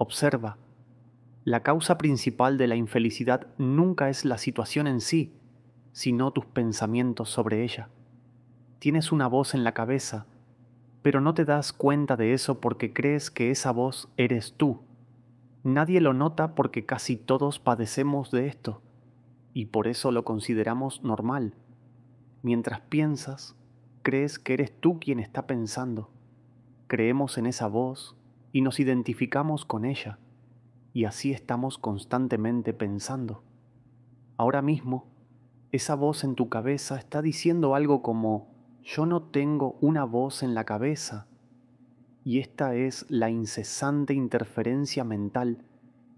Observa, la causa principal de la infelicidad nunca es la situación en sí, sino tus pensamientos sobre ella. Tienes una voz en la cabeza, pero no te das cuenta de eso porque crees que esa voz eres tú. Nadie lo nota porque casi todos padecemos de esto, y por eso lo consideramos normal. Mientras piensas, crees que eres tú quien está pensando. Creemos en esa voz y nos identificamos con ella, y así estamos constantemente pensando. Ahora mismo, esa voz en tu cabeza está diciendo algo como, yo no tengo una voz en la cabeza, y esta es la incesante interferencia mental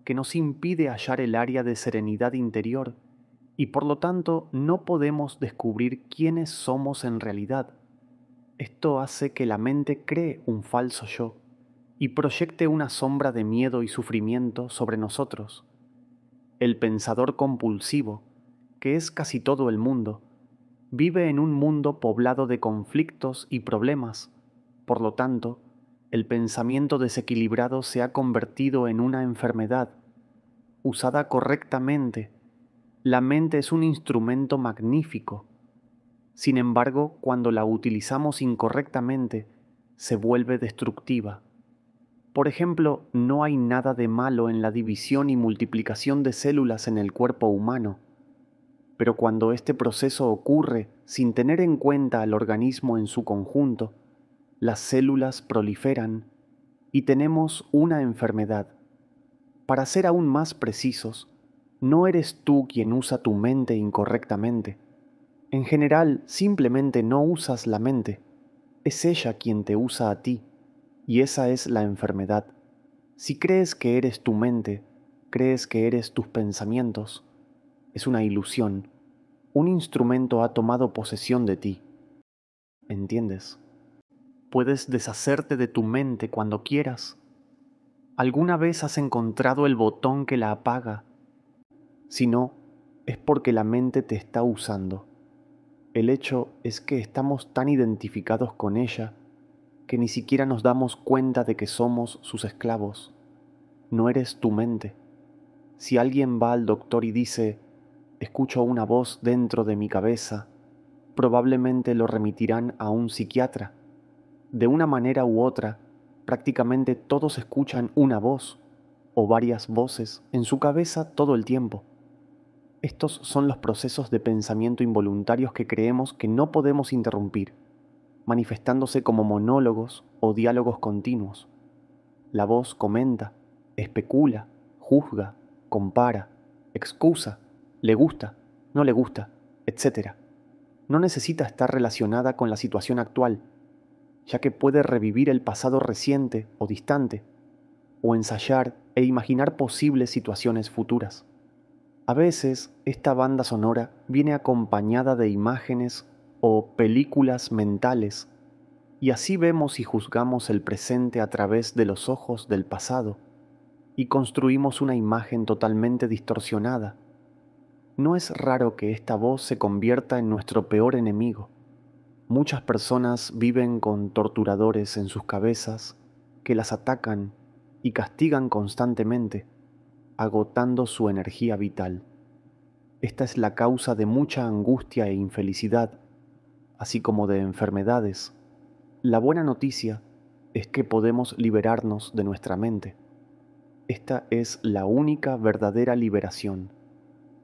que nos impide hallar el área de serenidad interior y por lo tanto no podemos descubrir quiénes somos en realidad. Esto hace que la mente cree un falso yo y proyecte una sombra de miedo y sufrimiento sobre nosotros. El pensador compulsivo, que es casi todo el mundo, vive en un mundo poblado de conflictos y problemas. Por lo tanto, el pensamiento desequilibrado se ha convertido en una enfermedad. Usada correctamente, la mente es un instrumento magnífico. Sin embargo, cuando la utilizamos incorrectamente, se vuelve destructiva. Por ejemplo, no hay nada de malo en la división y multiplicación de células en el cuerpo humano, pero cuando este proceso ocurre sin tener en cuenta al organismo en su conjunto, las células proliferan y tenemos una enfermedad. Para ser aún más precisos, no eres tú quien usa tu mente incorrectamente. En general, simplemente no usas la mente. Es ella quien te usa a ti. Y esa es la enfermedad. Si crees que eres tu mente, crees que eres tus pensamientos, es una ilusión. Un instrumento ha tomado posesión de ti. ¿Entiendes? Puedes deshacerte de tu mente cuando quieras. ¿Alguna vez has encontrado el botón que la apaga? Si no, es porque la mente te está usando. El hecho es que estamos tan identificados con ella que ni siquiera nos damos cuenta de que somos sus esclavos. No eres tu mente. Si alguien va al doctor y dice, escucho una voz dentro de mi cabeza, probablemente lo remitirán a un psiquiatra. De una manera u otra, prácticamente todos escuchan una voz o varias voces en su cabeza todo el tiempo. Estos son los procesos de pensamiento involuntarios que creemos que no podemos interrumpir manifestándose como monólogos o diálogos continuos. La voz comenta, especula, juzga, compara, excusa, le gusta, no le gusta, etc. No necesita estar relacionada con la situación actual, ya que puede revivir el pasado reciente o distante, o ensayar e imaginar posibles situaciones futuras. A veces, esta banda sonora viene acompañada de imágenes o películas mentales, y así vemos y juzgamos el presente a través de los ojos del pasado, y construimos una imagen totalmente distorsionada. No es raro que esta voz se convierta en nuestro peor enemigo. Muchas personas viven con torturadores en sus cabezas que las atacan y castigan constantemente, agotando su energía vital. Esta es la causa de mucha angustia e infelicidad así como de enfermedades. La buena noticia es que podemos liberarnos de nuestra mente. Esta es la única verdadera liberación.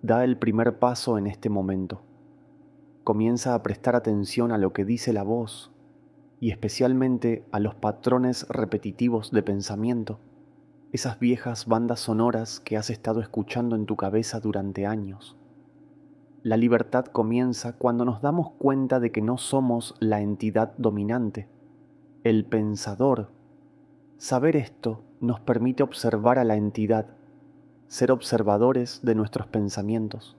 Da el primer paso en este momento. Comienza a prestar atención a lo que dice la voz y especialmente a los patrones repetitivos de pensamiento, esas viejas bandas sonoras que has estado escuchando en tu cabeza durante años. La libertad comienza cuando nos damos cuenta de que no somos la entidad dominante, el pensador. Saber esto nos permite observar a la entidad, ser observadores de nuestros pensamientos.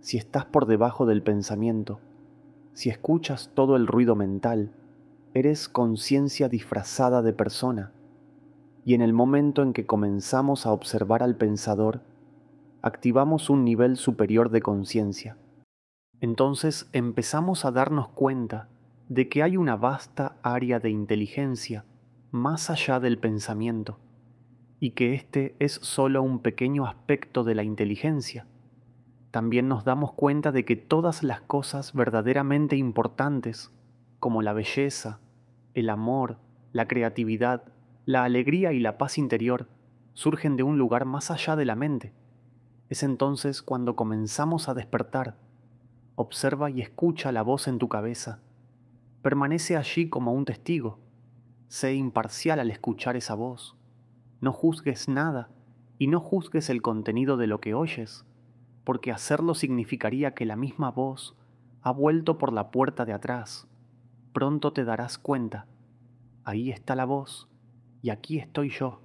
Si estás por debajo del pensamiento, si escuchas todo el ruido mental, eres conciencia disfrazada de persona, y en el momento en que comenzamos a observar al pensador, activamos un nivel superior de conciencia. Entonces empezamos a darnos cuenta de que hay una vasta área de inteligencia más allá del pensamiento, y que este es solo un pequeño aspecto de la inteligencia. También nos damos cuenta de que todas las cosas verdaderamente importantes, como la belleza, el amor, la creatividad, la alegría y la paz interior, surgen de un lugar más allá de la mente es entonces cuando comenzamos a despertar. Observa y escucha la voz en tu cabeza. Permanece allí como un testigo. Sé imparcial al escuchar esa voz. No juzgues nada y no juzgues el contenido de lo que oyes, porque hacerlo significaría que la misma voz ha vuelto por la puerta de atrás. Pronto te darás cuenta. Ahí está la voz y aquí estoy yo,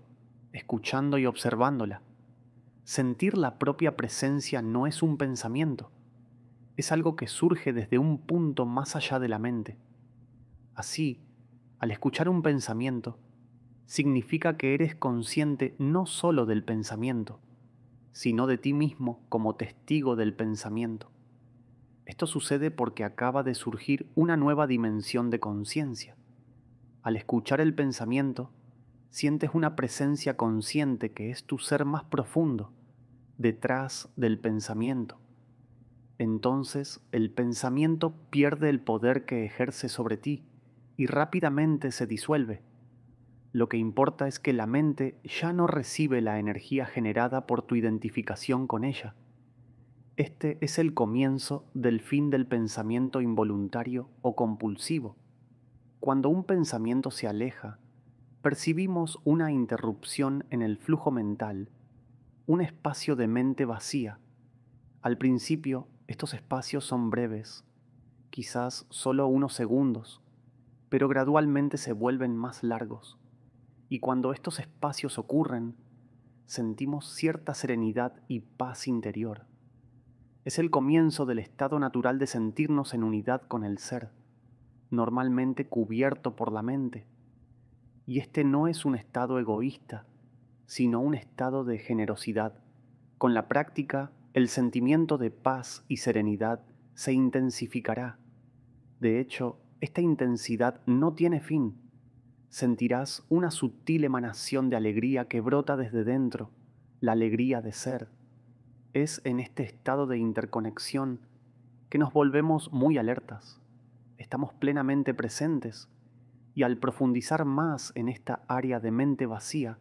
escuchando y observándola sentir la propia presencia no es un pensamiento, es algo que surge desde un punto más allá de la mente. Así, al escuchar un pensamiento, significa que eres consciente no solo del pensamiento, sino de ti mismo como testigo del pensamiento. Esto sucede porque acaba de surgir una nueva dimensión de conciencia. Al escuchar el pensamiento, sientes una presencia consciente que es tu ser más profundo, detrás del pensamiento. Entonces el pensamiento pierde el poder que ejerce sobre ti y rápidamente se disuelve. Lo que importa es que la mente ya no recibe la energía generada por tu identificación con ella. Este es el comienzo del fin del pensamiento involuntario o compulsivo. Cuando un pensamiento se aleja, percibimos una interrupción en el flujo mental un espacio de mente vacía. Al principio, estos espacios son breves, quizás solo unos segundos, pero gradualmente se vuelven más largos. Y cuando estos espacios ocurren, sentimos cierta serenidad y paz interior. Es el comienzo del estado natural de sentirnos en unidad con el ser, normalmente cubierto por la mente. Y este no es un estado egoísta, sino un estado de generosidad. Con la práctica, el sentimiento de paz y serenidad se intensificará. De hecho, esta intensidad no tiene fin. Sentirás una sutil emanación de alegría que brota desde dentro, la alegría de ser. Es en este estado de interconexión que nos volvemos muy alertas, estamos plenamente presentes y al profundizar más en esta área de mente vacía,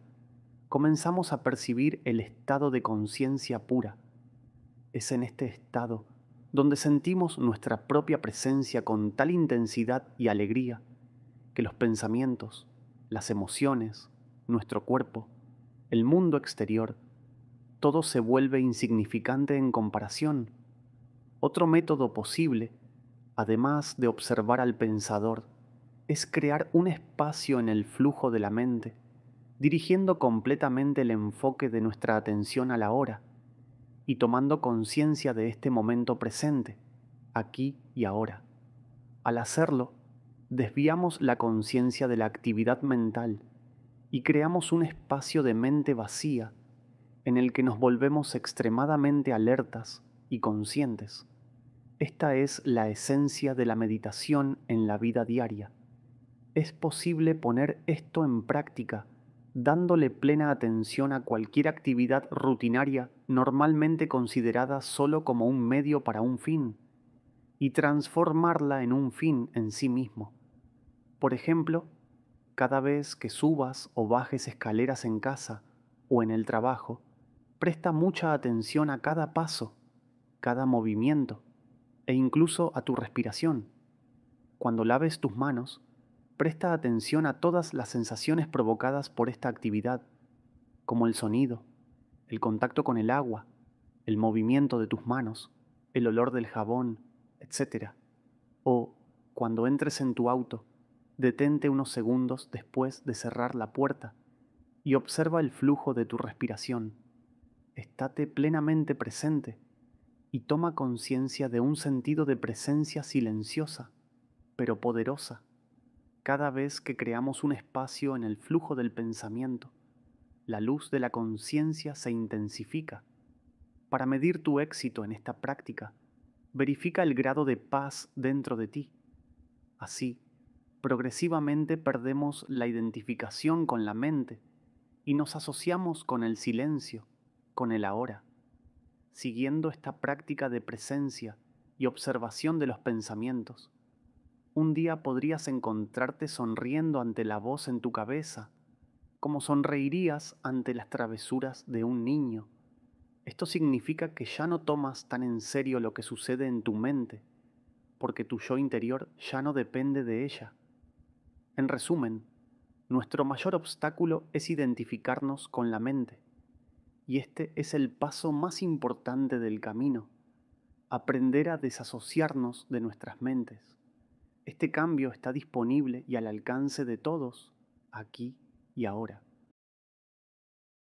comenzamos a percibir el estado de conciencia pura. Es en este estado donde sentimos nuestra propia presencia con tal intensidad y alegría que los pensamientos, las emociones, nuestro cuerpo, el mundo exterior, todo se vuelve insignificante en comparación. Otro método posible, además de observar al pensador, es crear un espacio en el flujo de la mente dirigiendo completamente el enfoque de nuestra atención a la hora y tomando conciencia de este momento presente, aquí y ahora. Al hacerlo, desviamos la conciencia de la actividad mental y creamos un espacio de mente vacía en el que nos volvemos extremadamente alertas y conscientes. Esta es la esencia de la meditación en la vida diaria. Es posible poner esto en práctica dándole plena atención a cualquier actividad rutinaria normalmente considerada solo como un medio para un fin, y transformarla en un fin en sí mismo. Por ejemplo, cada vez que subas o bajes escaleras en casa o en el trabajo, presta mucha atención a cada paso, cada movimiento e incluso a tu respiración. Cuando laves tus manos, Presta atención a todas las sensaciones provocadas por esta actividad, como el sonido, el contacto con el agua, el movimiento de tus manos, el olor del jabón, etc. O, cuando entres en tu auto, detente unos segundos después de cerrar la puerta y observa el flujo de tu respiración. Estate plenamente presente y toma conciencia de un sentido de presencia silenciosa, pero poderosa, cada vez que creamos un espacio en el flujo del pensamiento, la luz de la conciencia se intensifica. Para medir tu éxito en esta práctica, verifica el grado de paz dentro de ti. Así, progresivamente perdemos la identificación con la mente y nos asociamos con el silencio, con el ahora. Siguiendo esta práctica de presencia y observación de los pensamientos, un día podrías encontrarte sonriendo ante la voz en tu cabeza, como sonreirías ante las travesuras de un niño. Esto significa que ya no tomas tan en serio lo que sucede en tu mente, porque tu yo interior ya no depende de ella. En resumen, nuestro mayor obstáculo es identificarnos con la mente, y este es el paso más importante del camino, aprender a desasociarnos de nuestras mentes. Este cambio está disponible y al alcance de todos, aquí y ahora.